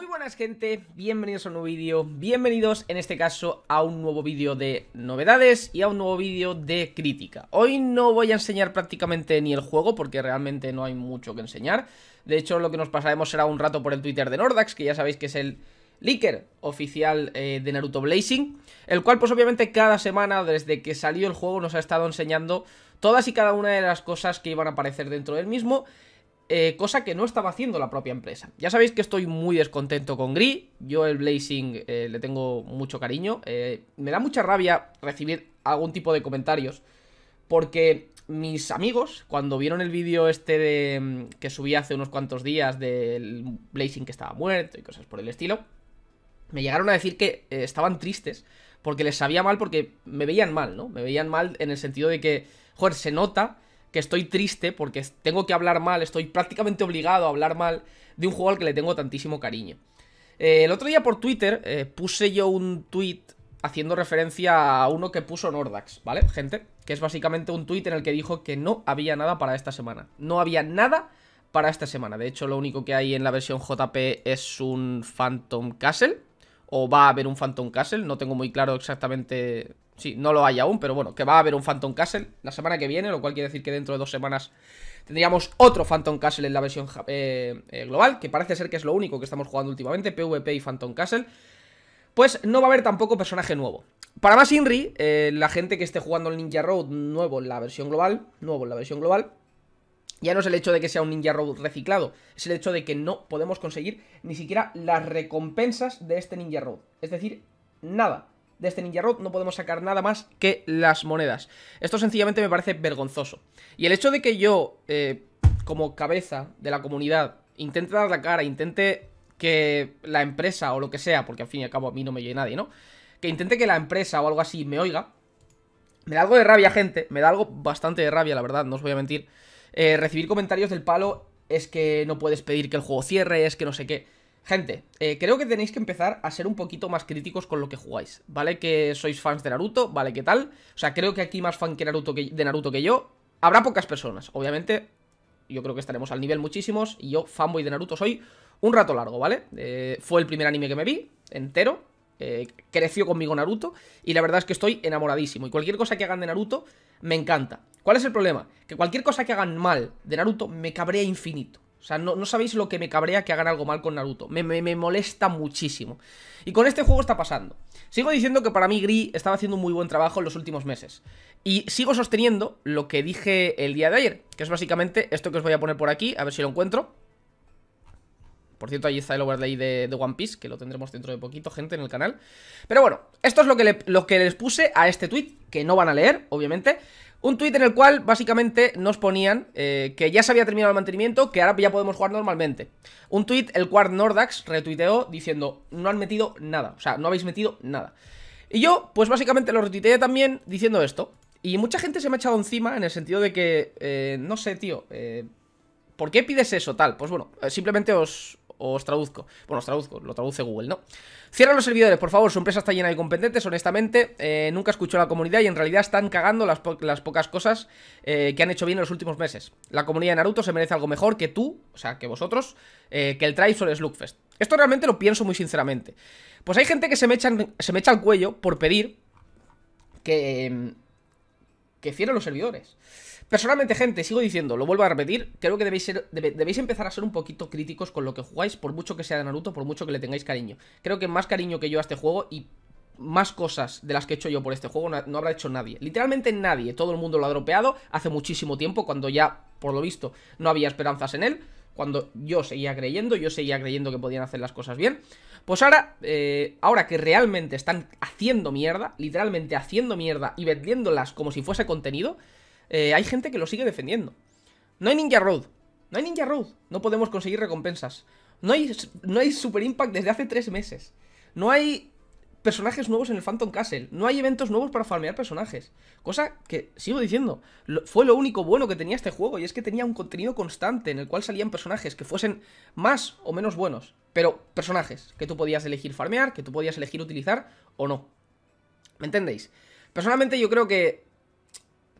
Muy buenas gente, bienvenidos a un nuevo vídeo, bienvenidos en este caso a un nuevo vídeo de novedades y a un nuevo vídeo de crítica Hoy no voy a enseñar prácticamente ni el juego porque realmente no hay mucho que enseñar De hecho lo que nos pasaremos será un rato por el Twitter de Nordax, que ya sabéis que es el leaker oficial eh, de Naruto Blazing, el cual pues obviamente cada semana desde que salió el juego nos ha estado enseñando todas y cada una de las cosas que iban a aparecer dentro del mismo eh, cosa que no estaba haciendo la propia empresa. Ya sabéis que estoy muy descontento con Gris, yo el Blazing eh, le tengo mucho cariño, eh, me da mucha rabia recibir algún tipo de comentarios, porque mis amigos, cuando vieron el vídeo este mm, que subí hace unos cuantos días del Blazing que estaba muerto y cosas por el estilo, me llegaron a decir que estaban tristes, porque les sabía mal, porque me veían mal, ¿no? Me veían mal en el sentido de que, joder, se nota que estoy triste porque tengo que hablar mal, estoy prácticamente obligado a hablar mal de un juego al que le tengo tantísimo cariño. Eh, el otro día por Twitter eh, puse yo un tweet haciendo referencia a uno que puso Nordax, ¿vale? Gente, que es básicamente un tweet en el que dijo que no había nada para esta semana. No había nada para esta semana. De hecho, lo único que hay en la versión JP es un Phantom Castle. O va a haber un Phantom Castle. No tengo muy claro exactamente Sí, no lo hay aún, pero bueno, que va a haber un Phantom Castle la semana que viene, lo cual quiere decir que dentro de dos semanas tendríamos otro Phantom Castle en la versión eh, eh, global, que parece ser que es lo único que estamos jugando últimamente, PvP y Phantom Castle. Pues no va a haber tampoco personaje nuevo. Para más Inri, eh, la gente que esté jugando el Ninja Road nuevo en la versión global, nuevo en la versión global, ya no es el hecho de que sea un Ninja Road reciclado, es el hecho de que no podemos conseguir ni siquiera las recompensas de este Ninja Road. Es decir, nada de este Ninja Rod no podemos sacar nada más que las monedas. Esto sencillamente me parece vergonzoso. Y el hecho de que yo, eh, como cabeza de la comunidad, intente dar la cara, intente que la empresa o lo que sea, porque al fin y al cabo a mí no me oye nadie, ¿no? Que intente que la empresa o algo así me oiga. Me da algo de rabia, gente. Me da algo bastante de rabia, la verdad, no os voy a mentir. Eh, recibir comentarios del palo es que no puedes pedir que el juego cierre, es que no sé qué. Gente, eh, creo que tenéis que empezar a ser un poquito más críticos con lo que jugáis, ¿vale? Que sois fans de Naruto, ¿vale? ¿Qué tal? O sea, creo que aquí más fan que Naruto que, de Naruto que yo, habrá pocas personas, obviamente, yo creo que estaremos al nivel muchísimos, y yo, fanboy de Naruto, soy un rato largo, ¿vale? Eh, fue el primer anime que me vi, entero, eh, creció conmigo Naruto, y la verdad es que estoy enamoradísimo, y cualquier cosa que hagan de Naruto, me encanta. ¿Cuál es el problema? Que cualquier cosa que hagan mal de Naruto me cabrea infinito. O sea, no, sabéis lo que me cabrea que hagan algo mal con Naruto. Me, me, molesta muchísimo. Y con este juego está pasando. Sigo diciendo que para mí Gris estaba haciendo un muy buen trabajo en los últimos meses. Y sigo sosteniendo lo que dije el día de ayer, que es básicamente esto que os voy a poner por aquí, a ver si lo encuentro. Por cierto, ahí está el overlay de, de, One Piece, que lo tendremos dentro de poquito, gente, en el canal. Pero bueno, esto es lo que, lo que les puse a este tweet, que no van a leer, obviamente. Un tuit en el cual básicamente nos ponían eh, que ya se había terminado el mantenimiento, que ahora ya podemos jugar normalmente. Un tuit el cual Nordax retuiteó diciendo, no han metido nada, o sea, no habéis metido nada. Y yo, pues básicamente lo retuiteé también diciendo esto. Y mucha gente se me ha echado encima en el sentido de que, eh, no sé, tío, eh, ¿por qué pides eso tal? Pues bueno, simplemente os, os traduzco. Bueno, os traduzco, lo traduce Google, ¿no? Cierran los servidores, por favor, su empresa está llena de competentes, honestamente, eh, nunca escuchó a la comunidad y en realidad están cagando las, pocas cosas eh, que han hecho bien en los últimos meses. La comunidad de Naruto se merece algo mejor que tú, o sea, que vosotros, eh, que el o el Slugfest. Esto realmente lo pienso muy sinceramente. Pues hay gente que se me, se me echa al cuello por pedir que que cierren los servidores. Personalmente, gente, sigo diciendo, lo vuelvo a repetir, creo que debéis, debéis empezar a ser un poquito críticos con lo que jugáis, por mucho que sea de Naruto, por mucho que le tengáis cariño. Creo que más cariño que yo a este juego y más cosas de las que he hecho yo por este juego no, no habrá hecho nadie. Literalmente nadie, todo el mundo lo ha dropeado hace muchísimo tiempo, cuando ya, por lo visto, no había esperanzas en él, cuando yo seguía creyendo, yo seguía creyendo que podían hacer las cosas bien. Pues ahora, eh, ahora que realmente están haciendo mierda, literalmente haciendo mierda y vendiéndolas como si fuese contenido, eh, hay gente que lo sigue defendiendo. No hay Ninja Road. No hay Ninja Road. No podemos conseguir recompensas. No hay, no hay Super Impact desde hace tres meses. No hay personajes nuevos en el Phantom Castle. No hay eventos nuevos para farmear personajes. Cosa que, sigo diciendo, fue lo único bueno que tenía este juego. Y es que tenía un contenido constante en el cual salían personajes que fuesen más o menos buenos pero personajes que tú podías elegir farmear, que tú podías elegir utilizar o no. ¿Me entendéis? Personalmente yo creo que...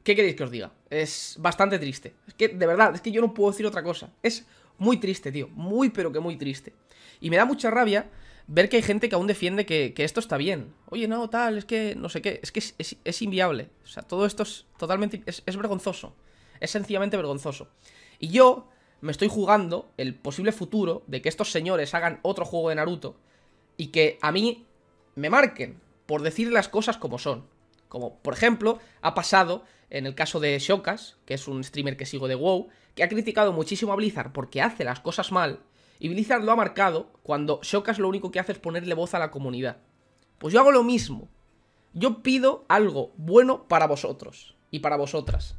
¿Qué queréis que os diga? Es bastante triste. Es que, de verdad, es que yo no puedo decir otra cosa. Es muy triste, tío. Muy, pero que muy triste. Y me da mucha rabia ver que hay gente que aún defiende que, esto está bien. Oye, no, tal, es que no sé qué. Es que es, inviable. O sea, todo esto es totalmente... Es, es vergonzoso. Es sencillamente vergonzoso. Y yo me estoy jugando el posible futuro de que estos señores hagan otro juego de Naruto y que a mí me marquen por decir las cosas como son. Como, por ejemplo, ha pasado en el caso de Shokas, que es un streamer que sigo de WoW, que ha criticado muchísimo a Blizzard porque hace las cosas mal, y Blizzard lo ha marcado cuando Shokas lo único que hace es ponerle voz a la comunidad. Pues yo hago lo mismo. Yo pido algo bueno para vosotros y para vosotras.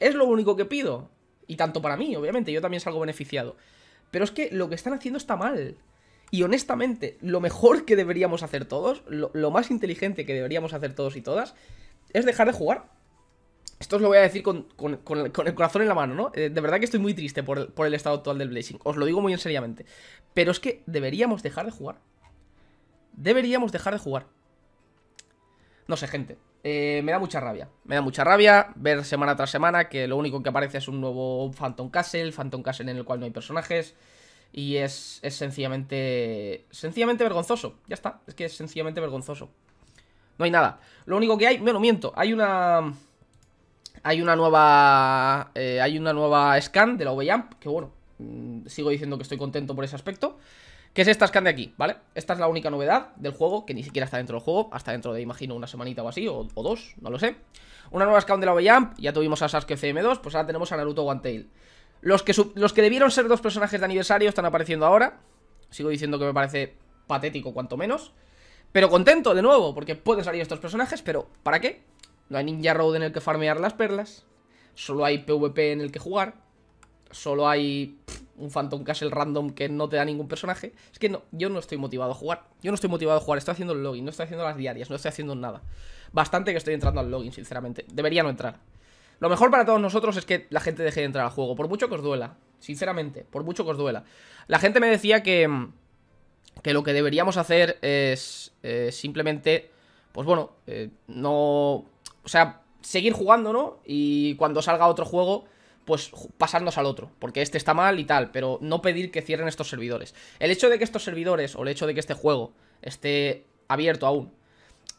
Es lo único que pido. Y tanto para mí, obviamente, yo también salgo beneficiado. Pero es que lo que están haciendo está mal. Y honestamente, lo mejor que deberíamos hacer todos, lo, más inteligente que deberíamos hacer todos y todas, es dejar de jugar. Esto os lo voy a decir con, el corazón en la mano, ¿no? Eh, de verdad que estoy muy triste por el, por el estado actual del Blazing. Os lo digo muy en seriamente. Pero es que deberíamos dejar de jugar. Deberíamos dejar de jugar. No sé, gente. Eh, me da mucha rabia. Me da mucha rabia ver semana tras semana que lo único que aparece es un nuevo Phantom Castle, Phantom Castle en el cual no hay personajes. Y es, sencillamente. Sencillamente vergonzoso. Ya está. Es que es sencillamente vergonzoso. No hay nada. Lo único que hay. Bueno, miento. Hay una. Hay una nueva. Eh, hay una nueva scan de la OVAMP. Que bueno. Mm, sigo diciendo que estoy contento por ese aspecto que es esta scan de aquí, ¿vale? Esta es la única novedad del juego, que ni siquiera está dentro del juego, hasta dentro de, imagino, una semanita o así, o, dos, no lo sé. Una nueva scan de la Jump, ya tuvimos a Sasuke CM2, pues ahora tenemos a Naruto One Tail. Los que, los debieron ser dos personajes de aniversario están apareciendo ahora. Sigo diciendo que me parece patético, cuanto menos. Pero contento, de nuevo, porque pueden salir estos personajes, pero ¿para qué? No hay Ninja Road en el que farmear las perlas. Solo hay PvP en el que jugar. Solo hay un Phantom Castle random que no te da ningún personaje. Es que no, yo no estoy motivado a jugar. Yo no estoy motivado a jugar, estoy haciendo el login, no estoy haciendo las diarias, no estoy haciendo nada. Bastante que estoy entrando al login, sinceramente. Debería no entrar. Lo mejor para todos nosotros es que la gente deje de entrar al juego, por mucho que os duela. Sinceramente, por mucho que os duela. La gente me decía que, que lo que deberíamos hacer es eh, simplemente, pues bueno, eh, no... O sea, seguir jugando, ¿no? Y cuando salga otro juego pues pasarnos al otro, porque este está mal y tal, pero no pedir que cierren estos servidores. El hecho de que estos servidores, o el hecho de que este juego esté abierto aún,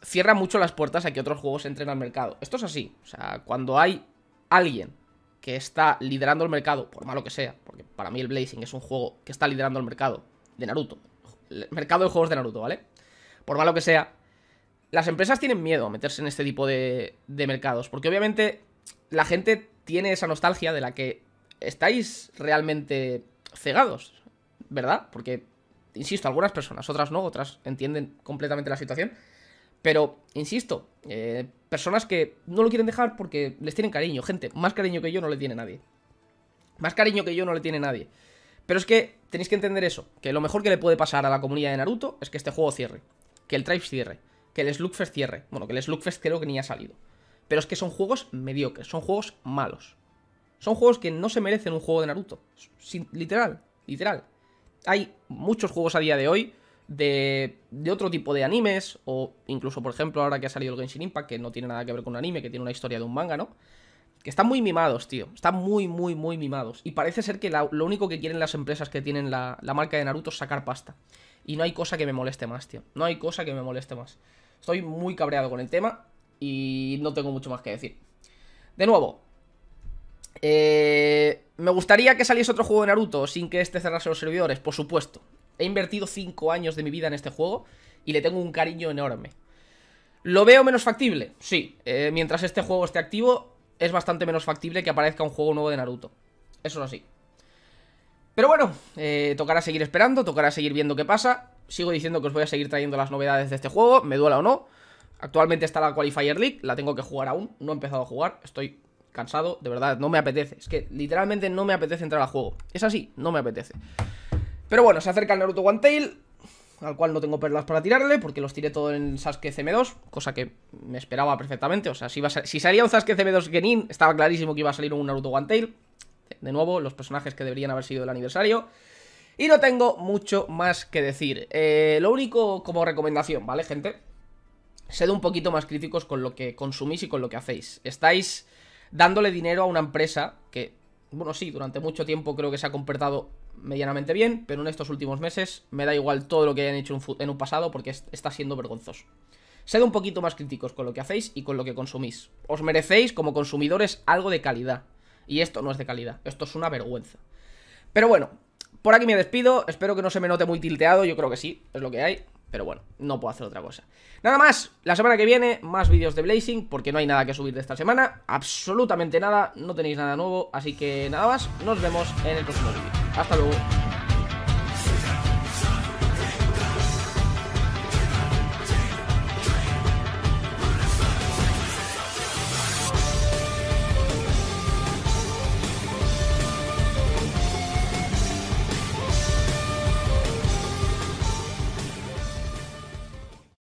cierra mucho las puertas a que otros juegos entren al mercado. Esto es así, o sea, cuando hay alguien que está liderando el mercado, por malo que sea, porque para mí el Blazing es un juego que está liderando el mercado de Naruto, el mercado de juegos de Naruto, ¿vale? Por malo que sea, las empresas tienen miedo a meterse en este tipo de, de mercados, porque obviamente la gente tiene esa nostalgia de la que estáis realmente cegados, ¿verdad? Porque, insisto, algunas personas, otras no, otras entienden completamente la situación. Pero, insisto, eh, personas que no lo quieren dejar porque les tienen cariño. Gente, más cariño que yo no le tiene nadie. Más cariño que yo no le tiene nadie. Pero es que tenéis que entender eso, que lo mejor que le puede pasar a la comunidad de Naruto es que este juego cierre, que el Tribe cierre, que el Slugfest cierre. Bueno, que el Slugfest creo que ni ha salido. Pero es que son juegos mediocres, son juegos malos. Son juegos que no se merecen un juego de Naruto. literal, literal. Hay muchos juegos a día de hoy de, otro tipo de animes, o incluso, por ejemplo, ahora que ha salido el Genshin Impact, que no tiene nada que ver con un anime, que tiene una historia de un manga, ¿no? Que están muy mimados, tío. Están muy, muy, muy mimados. Y parece ser que lo único que quieren las empresas que tienen la, la marca de Naruto es sacar pasta. Y no hay cosa que me moleste más, tío. No hay cosa que me moleste más. Estoy muy cabreado con el tema. Y no tengo mucho más que decir. De nuevo, eh, me gustaría que saliese otro juego de Naruto sin que este cerrase los servidores, por supuesto. He invertido 5 años de mi vida en este juego y le tengo un cariño enorme. ¿Lo veo menos factible? Sí. Eh, mientras este juego esté activo, es bastante menos factible que aparezca un juego nuevo de Naruto. Eso es así. Pero bueno, eh, tocará seguir esperando, tocará seguir viendo qué pasa. Sigo diciendo que os voy a seguir trayendo las novedades de este juego, me duela o no. Actualmente está la Qualifier League, la tengo que jugar aún, no he empezado a jugar, estoy cansado, de verdad, no me apetece. Es que literalmente no me apetece entrar al juego. Es así, no me apetece. Pero bueno, se acerca el Naruto One Tail, al cual no tengo perlas para tirarle, porque los tiré todo en Sasuke CM2, cosa que me esperaba perfectamente. O sea, si, si salía un Sasuke CM2 Genin, estaba clarísimo que iba a salir un Naruto One Tail. De nuevo, los personajes que deberían haber sido el aniversario. Y no tengo mucho más que decir. Eh, lo único como recomendación, ¿vale, gente? sed un poquito más críticos con lo que consumís y con lo que hacéis. Estáis dándole dinero a una empresa que, bueno, sí, durante mucho tiempo creo que se ha comportado medianamente bien, pero en estos últimos meses me da igual todo lo que hayan hecho en un pasado porque está siendo vergonzoso. Sed un poquito más críticos con lo que hacéis y con lo que consumís. Os merecéis como consumidores algo de calidad. Y esto no es de calidad, esto es una vergüenza. Pero bueno, por aquí me despido, espero que no se me note muy tilteado, yo creo que sí, es lo que hay. Pero bueno, no puedo hacer otra cosa Nada más, la semana que viene más vídeos de Blazing Porque no hay nada que subir de esta semana Absolutamente nada, no tenéis nada nuevo Así que nada más, nos vemos en el próximo vídeo Hasta luego